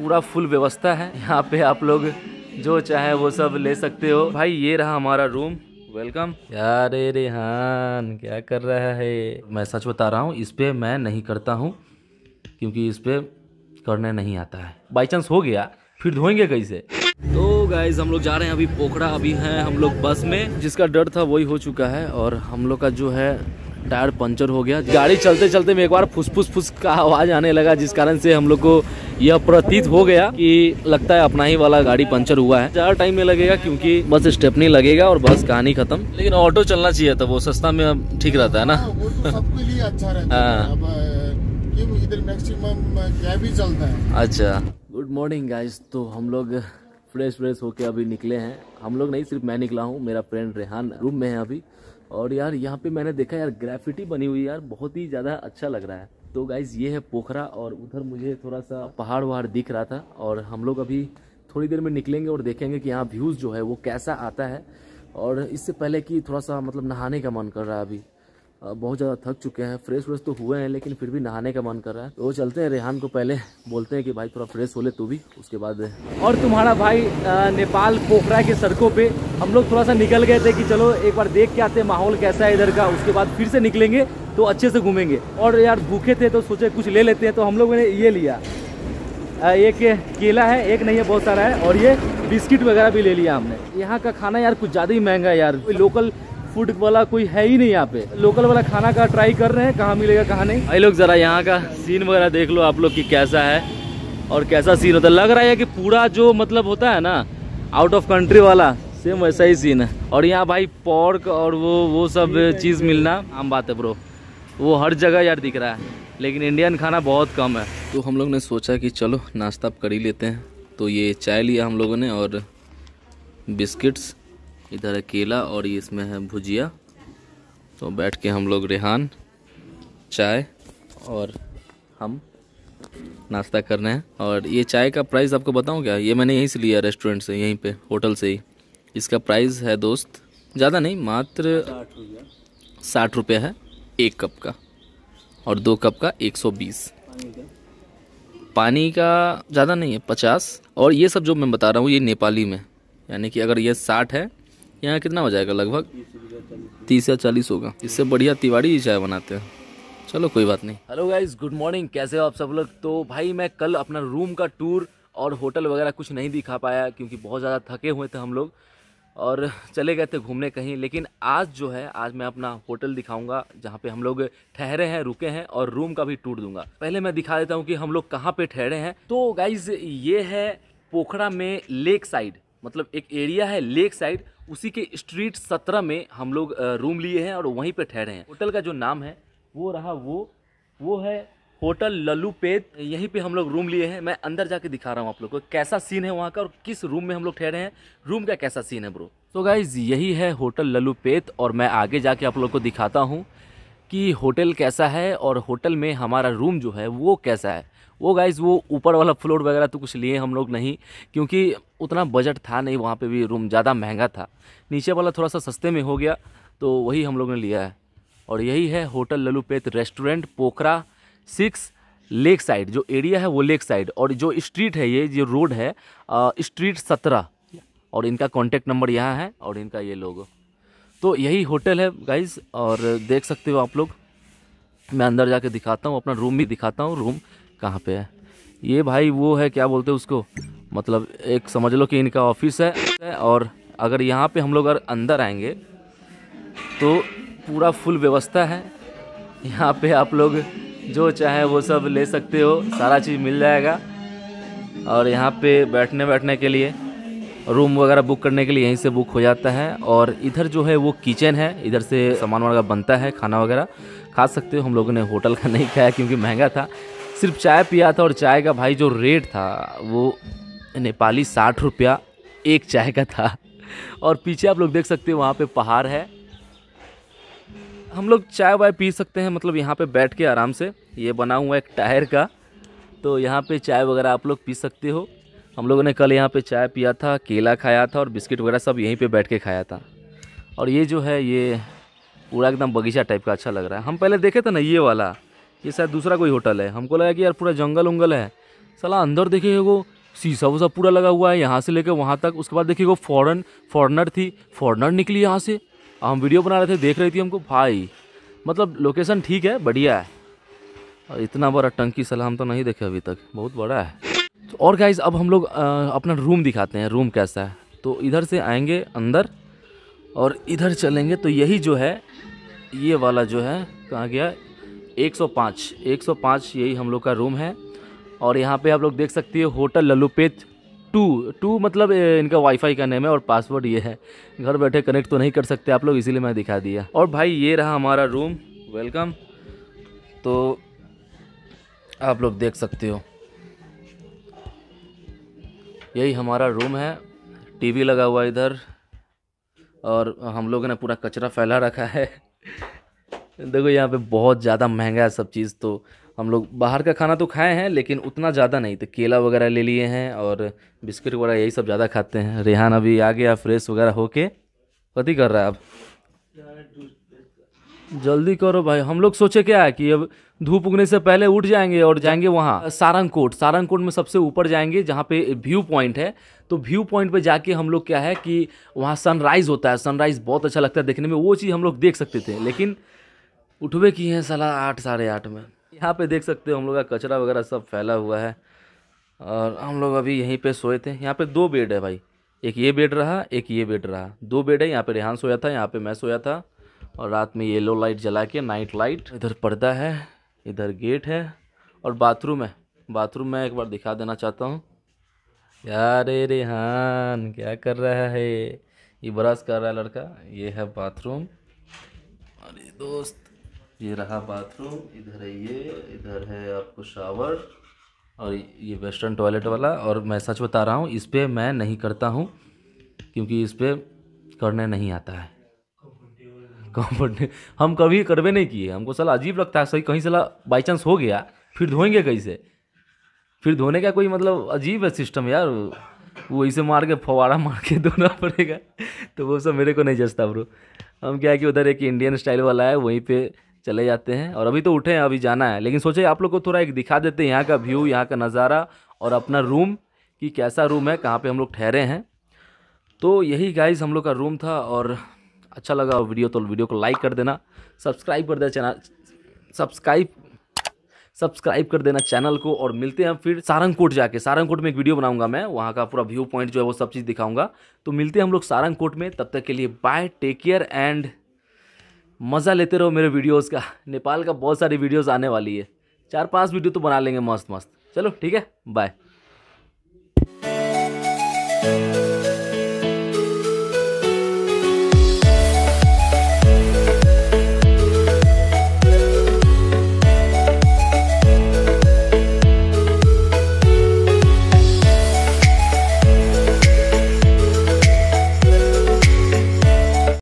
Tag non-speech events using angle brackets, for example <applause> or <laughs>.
पूरा फुल व्यवस्था है यहाँ पे आप लोग जो चाहे वो सब ले सकते हो भाई ये रहा हमारा रूम वेलकम यार रेहान क्या कर रहा है मैं सच बता रहा हूँ इस पर मैं नहीं करता हूँ क्योंकि इस पर करने नहीं आता है बाई चांस हो गया फिर धोएंगे कैसे तो गाइज हम लोग जा रहे हैं अभी पोखरा अभी हैं हम लोग बस में जिसका डर था वही हो चुका है और हम लोग का जो है टायर पंचर हो गया गाड़ी चलते चलते में एक बार फुसफुस फुस का आवाज़ आने लगा जिस कारण से हम लोग को यह प्रतीत हो गया कि लगता है अपना ही वाला गाड़ी पंचर हुआ है ज़्यादा टाइम में लगेगा क्योंकि बस स्टेप नहीं लगेगा और बस कहानी खत्म लेकिन ऑटो चलना चाहिए था वो सस्ता में ठीक रहता है ना हाँ, तो अच्छा हाँ। चलता है अच्छा गुड मॉर्निंग गाइज तो हम लोग फ्रेश फ्रेश होके अभी निकले हैं हम लोग नहीं सिर्फ मैं निकला हूँ मेरा फ्रेंड रेहान रूम में है अभी और यार यहाँ पे मैंने देखा यार ग्रेफिटी बनी हुई यार बहुत ही ज़्यादा अच्छा लग रहा है तो गाइज ये है पोखरा और उधर मुझे थोड़ा सा पहाड़ वहाड़ दिख रहा था और हम लोग अभी थोड़ी देर में निकलेंगे और देखेंगे कि यहाँ व्यूज़ जो है वो कैसा आता है और इससे पहले कि थोड़ा सा मतलब नहाने का मन कर रहा है अभी बहुत ज़्यादा थक चुके हैं फ्रेश व्रेश तो हुए हैं लेकिन फिर भी नहाने का मन कर रहा है तो चलते हैं रेहान को पहले बोलते हैं कि भाई थोड़ा फ्रेश हो ले तू भी उसके बाद और तुम्हारा भाई नेपाल पोखरा के सड़कों पे हम लोग थोड़ा सा निकल गए थे कि चलो एक बार देख के आते माहौल कैसा है इधर का उसके बाद फिर से निकलेंगे तो अच्छे से घूमेंगे और यार भूखे थे तो सोचे कुछ ले लेते हैं तो हम लोगों ने ये लिया एक केला है एक नहीं है बहुत सारा है और ये बिस्किट वगैरह भी ले लिया हमने यहाँ का खाना यार कुछ ज़्यादा ही महंगा है यार लोकल फूड वाला कोई है ही नहीं यहाँ पे लोकल वाला खाना का ट्राई कर रहे हैं कहाँ मिलेगा कहाँ नहीं भाई लोग जरा यहाँ का सीन वगैरह देख लो आप लोग की कैसा है और कैसा सीन होता है लग रहा है कि पूरा जो मतलब होता है ना आउट ऑफ कंट्री वाला सेम वैसा ही सीन है और यहाँ भाई पॉर्क और वो वो सब चीज़ मिलना आम बात है ब्रो वो हर जगह यार दिख रहा है लेकिन इंडियन खाना बहुत कम है तो हम लोग ने सोचा कि चलो नाश्ता कर ही लेते हैं तो ये चाय लिया हम लोगों ने और बिस्किट्स इधर है केला और ये इसमें है भुजिया तो बैठ के हम लोग रेहान चाय और हम नाश्ता कर रहे हैं और ये चाय का प्राइस आपको बताऊं क्या ये मैंने यहीं से लिया रेस्टोरेंट से यहीं पे होटल से ही इसका प्राइस है दोस्त ज़्यादा नहीं मात्र साठ रुपये है एक कप का और दो कप का एक सौ बीस पानी का ज़्यादा नहीं है पचास और ये सब जो मैं बता रहा हूँ ये नेपाली में यानी कि अगर ये साठ है यहाँ कितना हो जाएगा लगभग तीस या चालीस होगा इससे बढ़िया तिवाड़ी ही चाय बनाते हैं चलो कोई बात नहीं हेलो गाइज गुड मॉर्निंग कैसे हो आप सब लोग तो भाई मैं कल अपना रूम का टूर और होटल वगैरह कुछ नहीं दिखा पाया क्योंकि बहुत ज़्यादा थके हुए थे हम लोग और चले गए थे घूमने कहीं लेकिन आज जो है आज मैं अपना होटल दिखाऊंगा जहाँ पे हम लोग ठहरे हैं रुके हैं और रूम का भी टूर दूंगा पहले मैं दिखा देता हूँ कि हम लोग कहाँ पे ठहरे हैं तो गाइज ये है पोखरा में लेक साइड मतलब एक एरिया है लेक साइड उसी के स्ट्रीट सत्रह में हम लोग रूम लिए हैं और वहीं पर ठहरे हैं होटल का जो नाम है वो रहा वो वो है होटल लल्लू पेत यहीं पे हम लोग रूम लिए हैं मैं अंदर जाके दिखा रहा हूँ आप लोग को कैसा सीन है वहाँ का और किस रूम में हम लोग ठहरे हैं रूम का कैसा सीन है ब्रो तो so गाइज यही है होटल लल्लू पेत और मैं आगे जाके आप लोग को दिखाता हूँ कि होटल कैसा है और होटल में हमारा रूम जो है वो कैसा है वो गाइज़ वो ऊपर वाला फ्लोर वगैरह तो कुछ लिए हम लोग नहीं क्योंकि उतना बजट था नहीं वहाँ पे भी रूम ज़्यादा महंगा था नीचे वाला थोड़ा सा सस्ते में हो गया तो वही हम लोग ने लिया है और यही है होटल ललूपेत restaurant Pokhara six lakeside जो एरिया है वो लेक साइड और जो स्ट्रीट है ये जो रोड है स्ट्रीट सत्रह और इनका कॉन्टेक्ट नंबर यहाँ है और इनका ये लोग तो यही होटल है गाइज और देख सकते हो आप लोग मैं अंदर जाके दिखाता हूँ अपना रूम भी दिखाता हूँ रूम कहाँ पे है ये भाई वो है क्या बोलते हैं उसको मतलब एक समझ लो कि इनका ऑफिस है और अगर यहाँ पे हम लोग अगर अंदर आएंगे तो पूरा फुल व्यवस्था है यहाँ पे आप लोग जो चाहे वो सब ले सकते हो सारा चीज़ मिल जाएगा और यहाँ पे बैठने बैठने के लिए रूम वगैरह बुक करने के लिए यहीं से बुक हो जाता है और इधर जो है वो किचन है इधर से सामान वगैरह बनता है खाना वगैरह खा सकते हो हम लोगों ने होटल का नहीं खाया क्योंकि महंगा था सिर्फ चाय पिया था और चाय का भाई जो रेट था वो नेपाली साठ रुपया एक चाय का था और पीछे आप लोग देख सकते हो वहाँ पे पहाड़ है हम लोग चाय वाय पी सकते हैं मतलब यहाँ पे बैठ के आराम से ये बना हुआ एक टायर का तो यहाँ पे चाय वगैरह आप लोग पी सकते हो हम लोगों ने कल यहाँ पे चाय पिया था केला खाया था और बिस्किट वगैरह सब यहीं पे बैठ के खाया था और ये जो है ये पूरा एकदम बगीचा टाइप का अच्छा लग रहा है हम पहले देखे थे ना ये वाला ये शायद दूसरा कोई होटल है हमको लगा कि यार पूरा जंगल उंगल है सला अंदर देखिए वो शीशा वीशा पूरा लगा हुआ है यहाँ से लेकर वहाँ तक उसके बाद देखिए वो फॉरन फॉरनर थी फॉरनर निकली यहाँ से हम वीडियो बना रहे थे देख रही थी हमको भाई मतलब लोकेशन ठीक है बढ़िया है और इतना बड़ा टंकी सलाह हम तो नहीं देखे अभी तक बहुत बड़ा है तो और गाइज अब हम लोग अपना रूम दिखाते हैं रूम कैसा है तो इधर से आएंगे अंदर और इधर चलेंगे तो यही जो है ये वाला जो है कहाँ गया 105 105 यही हम लोग का रूम है और यहाँ पे आप लोग देख सकती है होटल ललुपेत टू टू मतलब इनका वाईफाई का नेम है और पासवर्ड ये है घर बैठे कनेक्ट तो नहीं कर सकते आप लोग इसीलिए मैं दिखा दिया और भाई ये रहा हमारा रूम वेलकम तो आप लोग देख सकते हो यही हमारा रूम है टीवी लगा हुआ इधर और हम लोगों ने पूरा कचरा फैला रखा है देखो यहाँ पे बहुत ज़्यादा महंगा है सब चीज़ तो हम लोग बाहर का खाना तो खाए हैं लेकिन उतना ज़्यादा नहीं तो केला वगैरह ले लिए हैं और बिस्किट वगैरह यही सब ज़्यादा खाते हैं रेहान अभी आ गया फ्रेश वगैरह होके पति कर रहा है अब जल्दी करो भाई हम लोग सोचे क्या है कि अब धूप उगने से पहले उठ जाएंगे और जाएंगे वहाँ सारंगकोट सारंगकोट में सबसे ऊपर जाएंगे जहाँ पे व्यू पॉइंट है तो व्यू पॉइंट पे जाके हम लोग क्या है कि वहाँ सनराइज़ होता है सनराइज़ बहुत अच्छा लगता है देखने में वो चीज़ हम लोग देख सकते थे लेकिन उठवे की हैं सलाह आठ साढ़े आठ में यहाँ पे देख सकते हो हम लोग का कचरा वगैरह सब फैला हुआ है और हम लोग अभी यहीं पे सोए थे यहाँ पे दो बेड है भाई एक ये बेड रहा एक ये बेड रहा दो बेड है यहाँ पे रेहान सोया था यहाँ पे मैं सोया था और रात में येलो लाइट जला के नाइट लाइट इधर पर्दा है इधर गेट है और बाथरूम है बाथरूम मैं एक बार दिखा देना चाहता हूँ यार रेहान क्या कर रहा है ये ब्रश कर रहा है लड़का ये है बाथरूम अरे दोस्त ये रहा बाथरूम इधर है ये इधर है आपको शावर और ये वेस्टर्न टॉयलेट वाला और मैं सच बता रहा हूँ इस पर मैं नहीं करता हूँ क्योंकि इस पर करने नहीं आता है कम्फर्टे <laughs> हम कभी करवे नहीं किए हमको सला अजीब लगता है सही कहीं सला बाई चांस हो गया फिर धोएंगे कैसे फिर धोने का कोई मतलब अजीब है सिस्टम यार वो इसे मार के फवाड़ा मार के धोना पड़ेगा <laughs> तो वो सब मेरे को नहीं जचता ब्रो हम क्या है कि उधर एक इंडियन स्टाइल वाला है वहीं पे चले जाते हैं और अभी तो उठे हैं अभी जाना है लेकिन सोचे आप लोग को थोड़ा एक दिखा देते हैं यहाँ का व्यू यहाँ का नज़ारा और अपना रूम कि कैसा रूम है कहाँ पे हम लोग ठहरे हैं तो यही गाइज हम लोग का रूम था और अच्छा लगा वीडियो तो वीडियो को लाइक कर देना सब्सक्राइब कर देना चैनल सब्सक्राइब सब्सक्राइब कर देना चैनल को और मिलते हैं फिर सारंगकोट जाके सारंगकोट में एक वीडियो बनाऊंगा मैं वहाँ का पूरा व्यू पॉइंट जो है वो सब चीज़ दिखाऊंगा तो मिलते हैं हम लोग सारंगकोट में तब तक के लिए बाय टेक केयर एंड मज़ा लेते रहो मेरे वीडियोस का नेपाल का बहुत सारी वीडियोस आने वाली है चार पांच वीडियो तो बना लेंगे मस्त मस्त चलो ठीक है बाय